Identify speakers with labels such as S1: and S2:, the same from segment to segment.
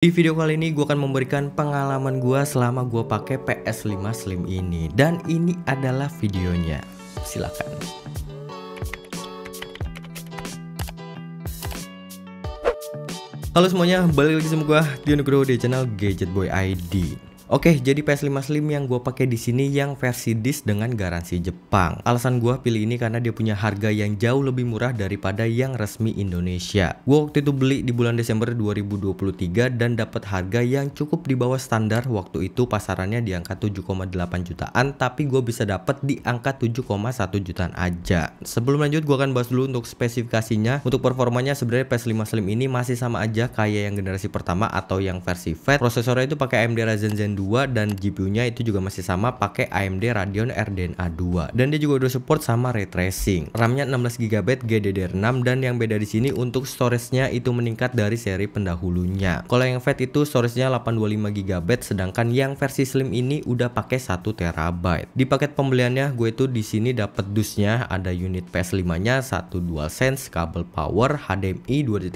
S1: Di video kali ini gue akan memberikan pengalaman gue selama gue pakai PS5 Slim ini dan ini adalah videonya. Silakan. Halo semuanya, balik lagi sama gue Nugroho di channel Gadget Boy ID. Oke, jadi PS5 Slim yang gue pakai di sini yang versi disk dengan garansi Jepang. Alasan gue pilih ini karena dia punya harga yang jauh lebih murah daripada yang resmi Indonesia. Gue waktu itu beli di bulan Desember 2023 dan dapat harga yang cukup di bawah standar. Waktu itu pasarannya di angka 7,8 jutaan, tapi gue bisa dapat di angka 7,1 jutaan aja. Sebelum lanjut, gue akan bahas dulu untuk spesifikasinya. Untuk performanya sebenarnya PS5 Slim ini masih sama aja kayak yang generasi pertama atau yang versi fat. Prosesornya itu pakai AMD Ryzen Zen 2 2 dan GPU-nya itu juga masih sama pakai AMD Radeon RDNA 2 dan dia juga udah support sama ray tracing. RAM-nya 16 GB GDDR6 dan yang beda di sini untuk storage-nya itu meningkat dari seri pendahulunya. Kalau yang fat itu storage-nya 825 GB sedangkan yang versi slim ini udah pakai 1 TB. Di paket pembeliannya gue itu di sini dapat dusnya ada unit PS5-nya, satu DualSense, kabel power, HDMI 2.1,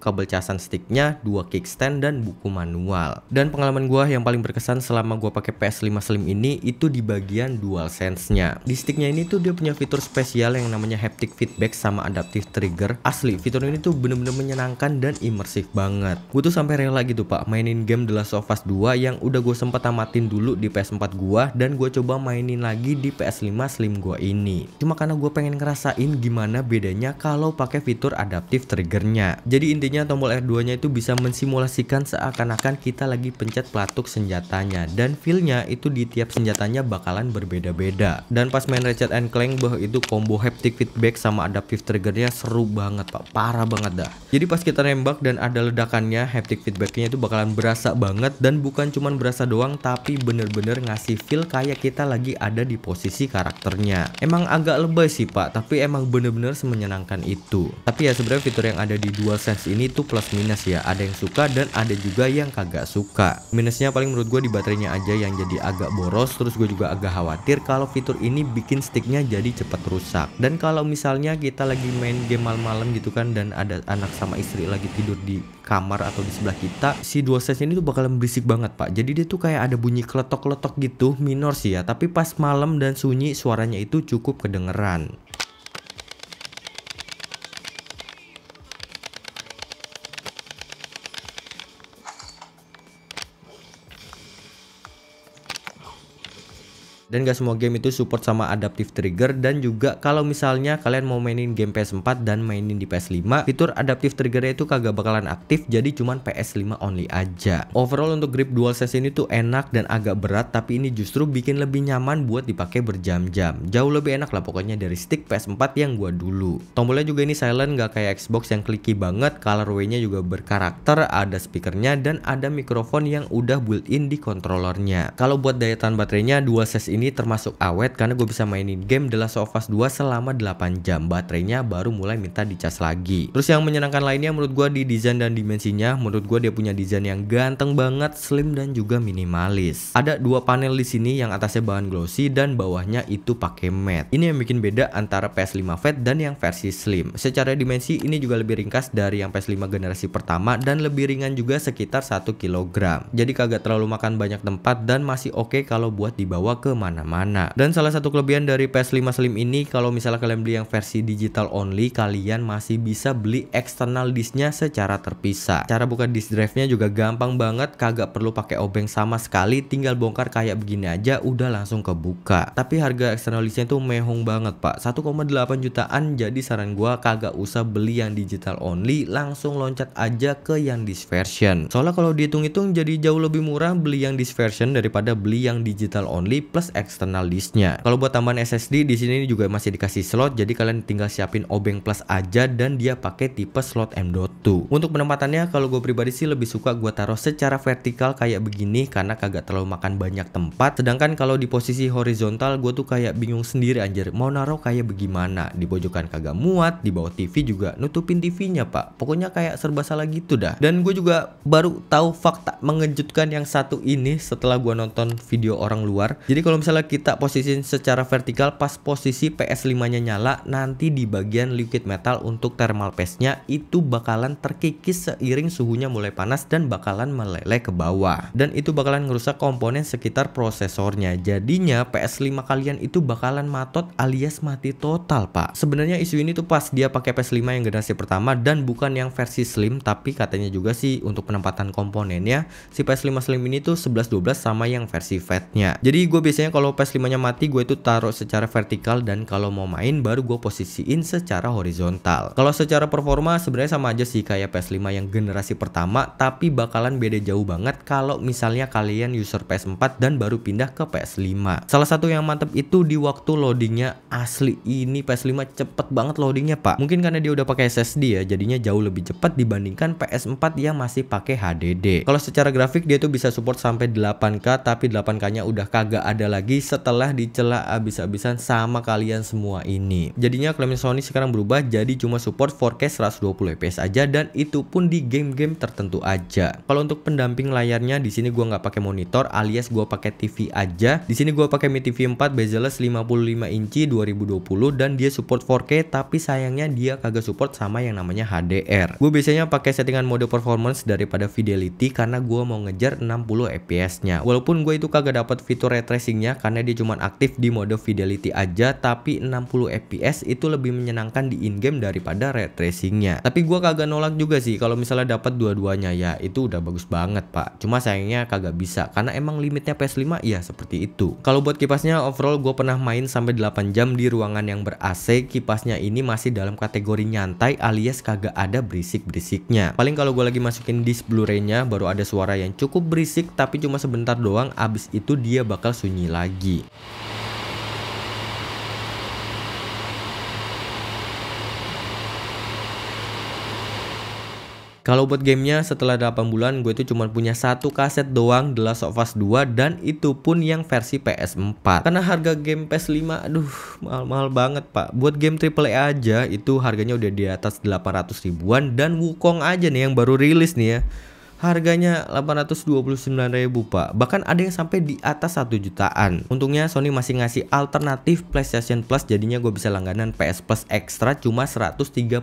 S1: kabel casan sticknya, dua kickstand dan buku manual. Dan pengalaman gue yang paling berkesan selama gue pakai PS5 Slim ini itu di bagian dual sense-nya. Di sticknya ini tuh dia punya fitur spesial yang namanya haptic feedback sama adaptive trigger. Asli, fitur ini tuh bener-bener menyenangkan dan imersif banget. Gue tuh sampai rela gitu pak mainin game The Last of Us 2 yang udah gue sempet tamatin dulu di PS4 gue dan gue coba mainin lagi di PS5 Slim gue ini. Cuma karena gue pengen ngerasain gimana bedanya kalau pakai fitur adaptive Trigger-nya. Jadi intinya tombol R2-nya itu bisa mensimulasikan seakan-akan kita lagi pencet pelatuk senjata senjatanya dan feelnya itu di tiap senjatanya bakalan berbeda-beda dan pas main Ratchet and Clank bah itu combo haptic feedback sama adaptive triggernya seru banget pak parah banget dah jadi pas kita nembak dan ada ledakannya haptic feedbacknya itu bakalan berasa banget dan bukan cuman berasa doang tapi bener-bener ngasih feel kayak kita lagi ada di posisi karakternya emang agak lebay sih pak tapi emang bener-bener semenyenangkan itu tapi ya sebenarnya fitur yang ada di DualSense ini tuh plus minus ya ada yang suka dan ada juga yang kagak suka minusnya paling menurut gue di baterainya aja yang jadi agak boros terus gue juga agak khawatir kalau fitur ini bikin sticknya jadi cepat rusak dan kalau misalnya kita lagi main game malam-malam gitu kan dan ada anak sama istri lagi tidur di kamar atau di sebelah kita si DualSense ini tuh bakalan berisik banget pak jadi dia tuh kayak ada bunyi kletok-kletok gitu minor sih ya tapi pas malam dan sunyi suaranya itu cukup kedengeran Dan gak semua game itu support sama adaptive trigger dan juga kalau misalnya kalian mau mainin game PS4 dan mainin di PS5, fitur adaptive trigger itu kagak bakalan aktif jadi cuman PS5 only aja. Overall untuk grip dual DualSense ini tuh enak dan agak berat tapi ini justru bikin lebih nyaman buat dipakai berjam-jam. Jauh lebih enak lah pokoknya dari stick PS4 yang gua dulu. Tombolnya juga ini silent gak kayak Xbox yang clicky banget, colorway-nya juga berkarakter, ada speakernya dan ada mikrofon yang udah built-in di kontrolernya. Kalau buat daya tahan baterainya DualSense ini ini termasuk awet karena gue bisa mainin game The Last of Us 2 selama 8 jam. Baterainya baru mulai minta dicas lagi. Terus yang menyenangkan lainnya menurut gue di desain dan dimensinya, menurut gue dia punya desain yang ganteng banget, slim dan juga minimalis. Ada dua panel di sini yang atasnya bahan glossy dan bawahnya itu pakai matte. Ini yang bikin beda antara PS5 Fat dan yang versi slim. Secara dimensi ini juga lebih ringkas dari yang PS5 generasi pertama dan lebih ringan juga sekitar 1 kg. Jadi kagak terlalu makan banyak tempat dan masih oke okay kalau buat dibawa ke mana kemana-mana. Dan salah satu kelebihan dari PS5 Slim ini, kalau misalnya kalian beli yang versi digital only, kalian masih bisa beli eksternal disknya secara terpisah. Cara buka disk drive-nya juga gampang banget, kagak perlu pakai obeng sama sekali, tinggal bongkar kayak begini aja, udah langsung kebuka. Tapi harga eksternal disknya tuh mehong banget pak, 1,8 jutaan, jadi saran gua kagak usah beli yang digital only, langsung loncat aja ke yang disk version. Soalnya kalau dihitung-hitung jadi jauh lebih murah beli yang disk version daripada beli yang digital only plus eksternal disknya. Kalau buat tambahan SSD di sini juga masih dikasih slot jadi kalian tinggal siapin obeng plus aja dan dia pakai tipe slot M.2. Untuk penempatannya kalau gue pribadi sih lebih suka gue taruh secara vertikal kayak begini karena kagak terlalu makan banyak tempat. Sedangkan kalau di posisi horizontal gue tuh kayak bingung sendiri anjir mau naruh kayak bagaimana di pojokan kagak muat di bawah TV juga nutupin TV-nya pak. Pokoknya kayak serba salah gitu dah. Dan gue juga baru tahu fakta mengejutkan yang satu ini setelah gue nonton video orang luar. Jadi kalau misalnya kita posisi secara vertikal pas posisi PS5-nya nyala, nanti di bagian liquid metal untuk thermal paste-nya itu bakalan terkikis seiring suhunya mulai panas dan bakalan meleleh ke bawah. Dan itu bakalan ngerusak komponen sekitar prosesornya. Jadinya PS5 kalian itu bakalan matot alias mati total, Pak. Sebenarnya isu ini tuh pas dia pakai PS5 yang generasi pertama dan bukan yang versi slim, tapi katanya juga sih untuk penempatan komponennya si PS5 slim ini tuh 11 12 sama yang versi fatnya. Jadi gue biasanya kalau PS5 nya mati gue itu taruh secara vertikal dan kalau mau main baru gue posisiin secara horizontal. Kalau secara performa sebenarnya sama aja sih kayak PS5 yang generasi pertama tapi bakalan beda jauh banget kalau misalnya kalian user PS4 dan baru pindah ke PS5. Salah satu yang mantep itu di waktu loadingnya asli ini PS5 cepet banget loadingnya pak. Mungkin karena dia udah pakai SSD ya jadinya jauh lebih cepat dibandingkan PS4 yang masih pakai HDD. Kalau secara grafik dia tuh bisa support sampai 8K tapi 8K nya udah kagak ada lagi lagi setelah dicela abis-abisan sama kalian semua ini. Jadinya klaim Sony sekarang berubah jadi cuma support 4K 120 fps aja dan itu pun di game-game tertentu aja. Kalau untuk pendamping layarnya di sini gua nggak pakai monitor alias gua pakai TV aja. Di sini gua pakai Mi TV 4 bezel 55 inci 2020 dan dia support 4K tapi sayangnya dia kagak support sama yang namanya HDR. Gue biasanya pakai settingan mode performance daripada fidelity karena gua mau ngejar 60 fps-nya. Walaupun gue itu kagak dapat fitur ray nya karena dia cuma aktif di mode fidelity aja tapi 60 fps itu lebih menyenangkan di in game daripada ray tracingnya tapi gua kagak nolak juga sih kalau misalnya dapat dua-duanya ya itu udah bagus banget pak cuma sayangnya kagak bisa karena emang limitnya PS5 ya seperti itu kalau buat kipasnya overall gue pernah main sampai 8 jam di ruangan yang ber AC kipasnya ini masih dalam kategori nyantai alias kagak ada berisik-berisiknya paling kalau gue lagi masukin disk blu raynya baru ada suara yang cukup berisik tapi cuma sebentar doang abis itu dia bakal sunyi lah lagi. Kalau buat gamenya setelah 8 bulan gue itu cuma punya satu kaset doang The Last of Us 2 dan itu pun yang versi PS4 Karena harga game PS5 aduh mahal-mahal banget pak Buat game AAA aja itu harganya udah di atas 800 ribuan dan Wukong aja nih yang baru rilis nih ya harganya 829.000 Pak. Bahkan ada yang sampai di atas 1 jutaan. Untungnya Sony masih ngasih alternatif PlayStation Plus jadinya gue bisa langganan PS Plus ekstra cuma 135.000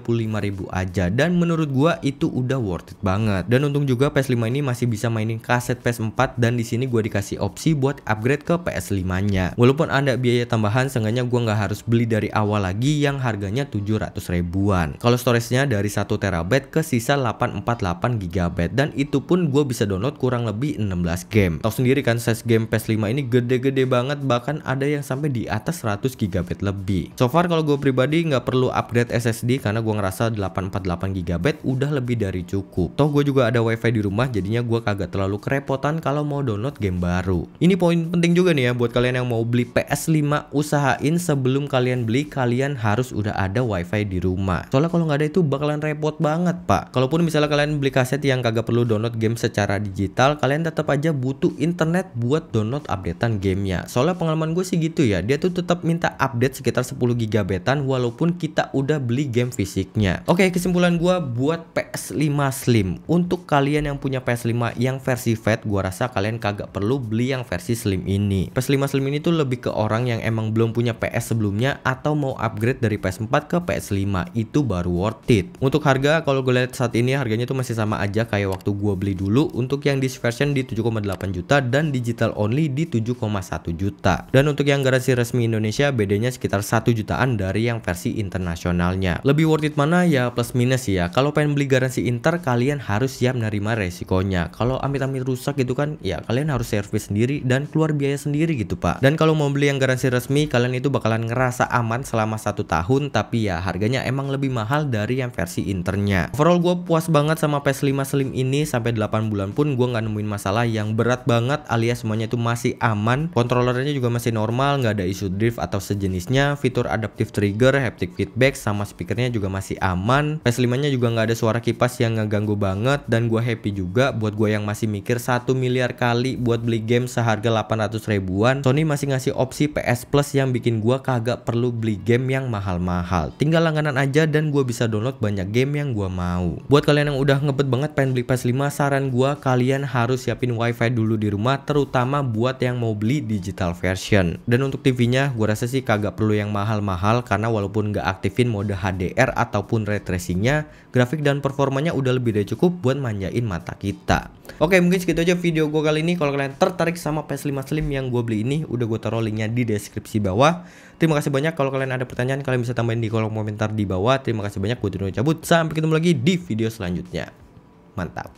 S1: aja dan menurut gue itu udah worth it banget. Dan untung juga PS5 ini masih bisa mainin kaset PS4 dan di sini gue dikasih opsi buat upgrade ke PS5-nya. Walaupun ada biaya tambahan seenggaknya gue nggak harus beli dari awal lagi yang harganya 700 ribuan. Kalau storage-nya dari 1 terabyte ke sisa 848 GB dan itu itu pun gue bisa download kurang lebih 16 game. Tahu sendiri kan size game PS5 ini gede-gede banget bahkan ada yang sampai di atas 100 GB lebih. So far kalau gue pribadi nggak perlu upgrade SSD karena gue ngerasa 848 GB udah lebih dari cukup. Toh gue juga ada wifi di rumah jadinya gue kagak terlalu kerepotan kalau mau download game baru. Ini poin penting juga nih ya buat kalian yang mau beli PS5 usahain sebelum kalian beli kalian harus udah ada wifi di rumah. Soalnya kalau nggak ada itu bakalan repot banget pak. Kalaupun misalnya kalian beli kaset yang kagak perlu download download game secara digital, kalian tetap aja butuh internet buat download updatean gamenya. Soalnya pengalaman gue sih gitu ya, dia tuh tetap minta update sekitar 10 GB walaupun kita udah beli game fisiknya. Oke, kesimpulan gue buat PS5 Slim. Untuk kalian yang punya PS5 yang versi fat, gue rasa kalian kagak perlu beli yang versi Slim ini. PS5 Slim ini tuh lebih ke orang yang emang belum punya PS sebelumnya atau mau upgrade dari PS4 ke PS5, itu baru worth it. Untuk harga, kalau gue lihat saat ini harganya tuh masih sama aja kayak waktu gue gue beli dulu untuk yang disc version di 7,8 juta dan digital only di 7,1 juta. Dan untuk yang garansi resmi Indonesia bedanya sekitar 1 jutaan dari yang versi internasionalnya. Lebih worth it mana ya plus minus ya. Kalau pengen beli garansi inter kalian harus siap menerima resikonya. Kalau amit-amit rusak gitu kan ya kalian harus servis sendiri dan keluar biaya sendiri gitu pak. Dan kalau mau beli yang garansi resmi kalian itu bakalan ngerasa aman selama satu tahun tapi ya harganya emang lebih mahal dari yang versi internya. Overall gue puas banget sama PS5 Slim ini sampai 8 bulan pun gue nggak nemuin masalah yang berat banget alias semuanya itu masih aman kontrolernya juga masih normal nggak ada isu drift atau sejenisnya fitur adaptive trigger haptic feedback sama speakernya juga masih aman PS5 nya juga nggak ada suara kipas yang ngeganggu banget dan gue happy juga buat gue yang masih mikir 1 miliar kali buat beli game seharga 800 ribuan Sony masih ngasih opsi PS Plus yang bikin gue kagak perlu beli game yang mahal-mahal tinggal langganan aja dan gue bisa download banyak game yang gue mau buat kalian yang udah ngebet banget pengen beli PS5 cuma saran gua kalian harus siapin wifi dulu di rumah terutama buat yang mau beli digital version. Dan untuk TV-nya gua rasa sih kagak perlu yang mahal-mahal karena walaupun gak aktifin mode HDR ataupun ray nya grafik dan performanya udah lebih dari cukup buat manjain mata kita. Oke mungkin segitu aja video gua kali ini. Kalau kalian tertarik sama PS5 e Slim yang gua beli ini, udah gue taruh linknya di deskripsi bawah. Terima kasih banyak. Kalau kalian ada pertanyaan, kalian bisa tambahin di kolom komentar di bawah. Terima kasih banyak. Gue Dino cabut. Sampai ketemu lagi di video selanjutnya. Mantap.